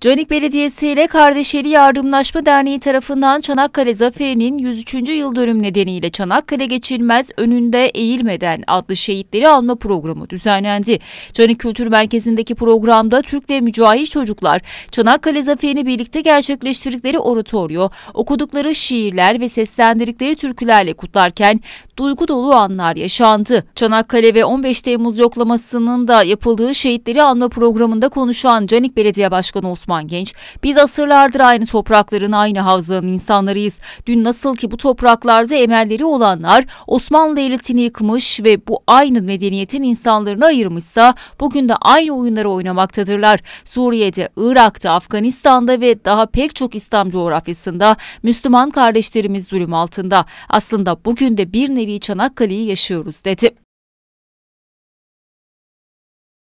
Canik Belediyesi ile Kardeşleri Yardımlaşma Derneği tarafından Çanakkale Zaferi'nin 103. yıl dönüm nedeniyle Çanakkale Geçilmez Önünde Eğilmeden adlı şehitleri alma programı düzenlendi. Canik Kültür Merkezi'ndeki programda Türk ve mücahit çocuklar Çanakkale Zaferi'ni birlikte gerçekleştirdikleri oratoryo, okudukları şiirler ve seslendirdikleri türkülerle kutlarken duygu dolu anlar yaşandı. Çanakkale ve 15 Temmuz yoklamasının da yapıldığı şehitleri anma programında konuşan Canik Belediye Başkanı Osman Genç, biz asırlardır aynı toprakların aynı havzanın insanlarıyız. Dün nasıl ki bu topraklarda emelleri olanlar Osmanlı Devleti'ni yıkmış ve bu aynı medeniyetin insanlarını ayırmışsa bugün de aynı oyunları oynamaktadırlar. Suriye'de, Irak'ta, Afganistan'da ve daha pek çok İslam coğrafyasında Müslüman kardeşlerimiz zulüm altında. Aslında bugün de bir nevi manevi Çanakkale'yi yaşıyoruz dedi.